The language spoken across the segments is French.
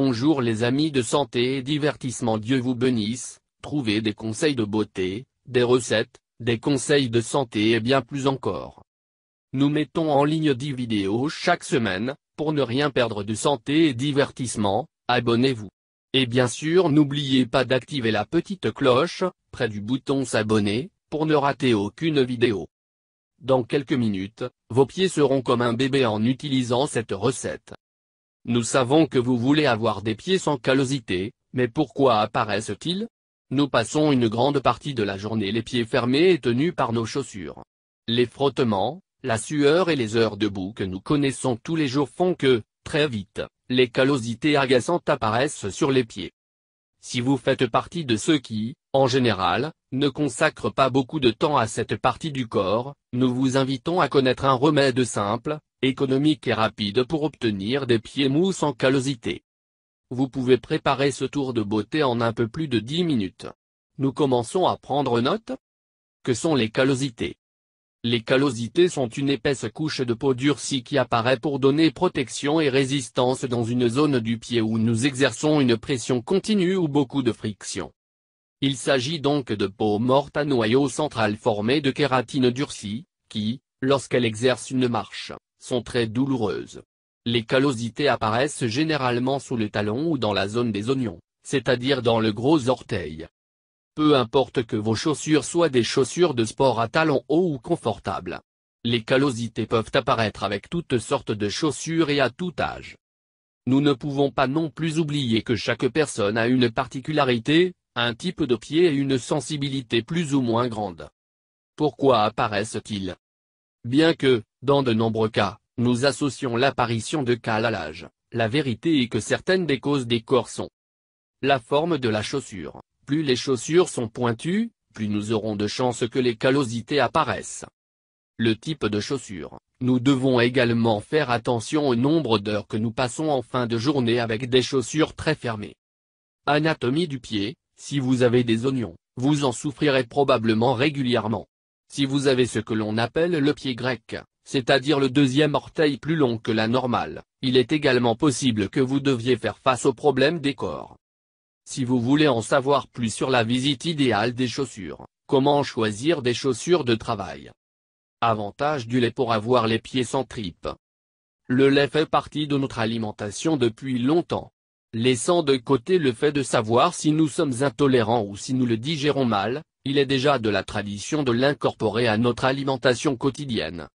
Bonjour les amis de santé et divertissement Dieu vous bénisse, trouvez des conseils de beauté, des recettes, des conseils de santé et bien plus encore. Nous mettons en ligne 10 vidéos chaque semaine, pour ne rien perdre de santé et divertissement, abonnez-vous. Et bien sûr n'oubliez pas d'activer la petite cloche, près du bouton s'abonner, pour ne rater aucune vidéo. Dans quelques minutes, vos pieds seront comme un bébé en utilisant cette recette. Nous savons que vous voulez avoir des pieds sans callosité, mais pourquoi apparaissent-ils Nous passons une grande partie de la journée les pieds fermés et tenus par nos chaussures. Les frottements, la sueur et les heures debout que nous connaissons tous les jours font que, très vite, les callosités agaçantes apparaissent sur les pieds. Si vous faites partie de ceux qui, en général, ne consacrent pas beaucoup de temps à cette partie du corps, nous vous invitons à connaître un remède simple, économique et rapide pour obtenir des pieds mous sans callosité. Vous pouvez préparer ce tour de beauté en un peu plus de 10 minutes. Nous commençons à prendre note Que sont les callosités Les callosités sont une épaisse couche de peau durcie qui apparaît pour donner protection et résistance dans une zone du pied où nous exerçons une pression continue ou beaucoup de friction. Il s'agit donc de peau morte à noyau central formé de kératine durcie, qui, lorsqu'elle exerce une marche, sont très douloureuses. Les callosités apparaissent généralement sous le talon ou dans la zone des oignons, c'est-à-dire dans le gros orteil. Peu importe que vos chaussures soient des chaussures de sport à talons hauts ou confortables. Les callosités peuvent apparaître avec toutes sortes de chaussures et à tout âge. Nous ne pouvons pas non plus oublier que chaque personne a une particularité, un type de pied et une sensibilité plus ou moins grande. Pourquoi apparaissent-ils Bien que, dans de nombreux cas, nous associons l'apparition de cales à l'âge, la vérité est que certaines des causes des corps sont la forme de la chaussure. Plus les chaussures sont pointues, plus nous aurons de chances que les callosités apparaissent. Le type de chaussure. Nous devons également faire attention au nombre d'heures que nous passons en fin de journée avec des chaussures très fermées. Anatomie du pied, si vous avez des oignons, vous en souffrirez probablement régulièrement. Si vous avez ce que l'on appelle le pied grec, c'est-à-dire le deuxième orteil plus long que la normale, il est également possible que vous deviez faire face au problème des corps. Si vous voulez en savoir plus sur la visite idéale des chaussures, comment choisir des chaussures de travail Avantage du lait pour avoir les pieds sans tripes. Le lait fait partie de notre alimentation depuis longtemps. Laissant de côté le fait de savoir si nous sommes intolérants ou si nous le digérons mal, il est déjà de la tradition de l'incorporer à notre alimentation quotidienne.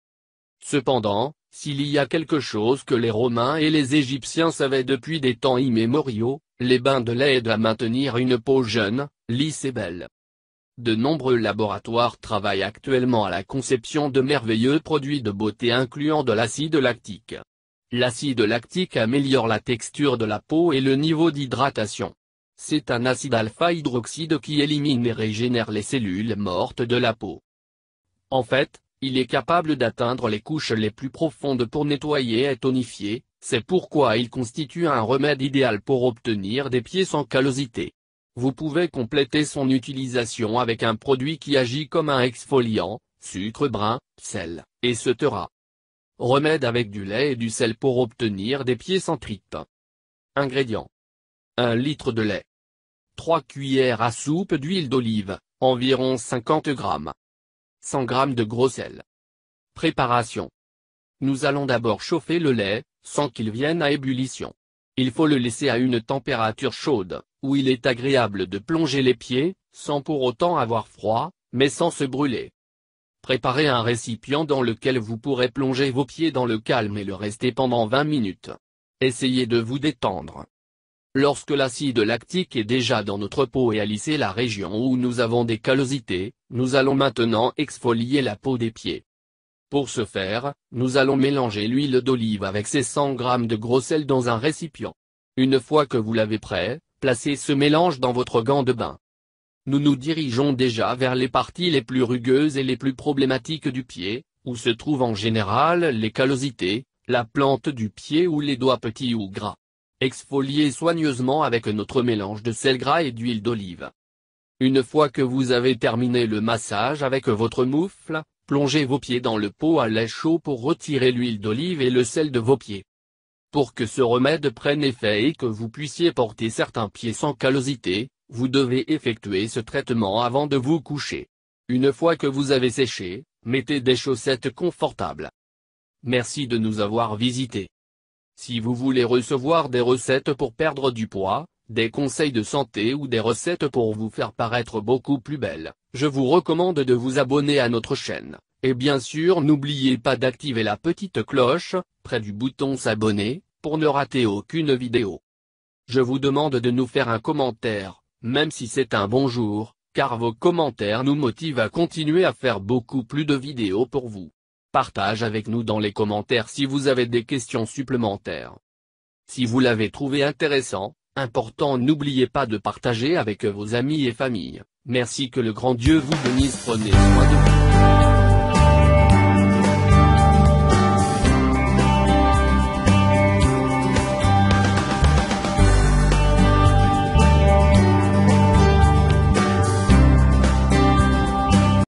Cependant, s'il y a quelque chose que les Romains et les Égyptiens savaient depuis des temps immémoriaux, les bains de lait aident à maintenir une peau jeune, lisse et belle. De nombreux laboratoires travaillent actuellement à la conception de merveilleux produits de beauté incluant de l'acide lactique. L'acide lactique améliore la texture de la peau et le niveau d'hydratation. C'est un acide alpha-hydroxyde qui élimine et régénère les cellules mortes de la peau. En fait, il est capable d'atteindre les couches les plus profondes pour nettoyer et tonifier, c'est pourquoi il constitue un remède idéal pour obtenir des pieds sans callosité. Vous pouvez compléter son utilisation avec un produit qui agit comme un exfoliant, sucre brun, sel, etc. Remède avec du lait et du sel pour obtenir des pieds sans tripes. Ingrédients 1 litre de lait. 3 cuillères à soupe d'huile d'olive, environ 50 g. 100 g de gros sel. Préparation. Nous allons d'abord chauffer le lait, sans qu'il vienne à ébullition. Il faut le laisser à une température chaude, où il est agréable de plonger les pieds, sans pour autant avoir froid, mais sans se brûler. Préparez un récipient dans lequel vous pourrez plonger vos pieds dans le calme et le rester pendant 20 minutes. Essayez de vous détendre. Lorsque l'acide lactique est déjà dans notre peau et a lissé la région où nous avons des callosités, nous allons maintenant exfolier la peau des pieds. Pour ce faire, nous allons mélanger l'huile d'olive avec ses 100 grammes de gros sel dans un récipient. Une fois que vous l'avez prêt, placez ce mélange dans votre gant de bain. Nous nous dirigeons déjà vers les parties les plus rugueuses et les plus problématiques du pied, où se trouvent en général les callosités, la plante du pied ou les doigts petits ou gras. Exfoliez soigneusement avec notre mélange de sel gras et d'huile d'olive. Une fois que vous avez terminé le massage avec votre moufle, plongez vos pieds dans le pot à lait chaud pour retirer l'huile d'olive et le sel de vos pieds. Pour que ce remède prenne effet et que vous puissiez porter certains pieds sans callosité, vous devez effectuer ce traitement avant de vous coucher. Une fois que vous avez séché, mettez des chaussettes confortables. Merci de nous avoir visités. Si vous voulez recevoir des recettes pour perdre du poids, des conseils de santé ou des recettes pour vous faire paraître beaucoup plus belle, je vous recommande de vous abonner à notre chaîne. Et bien sûr n'oubliez pas d'activer la petite cloche, près du bouton s'abonner, pour ne rater aucune vidéo. Je vous demande de nous faire un commentaire, même si c'est un bonjour, car vos commentaires nous motivent à continuer à faire beaucoup plus de vidéos pour vous. Partage avec nous dans les commentaires si vous avez des questions supplémentaires. Si vous l'avez trouvé intéressant, important n'oubliez pas de partager avec vos amis et familles. Merci que le grand Dieu vous bénisse prenez soin de vous.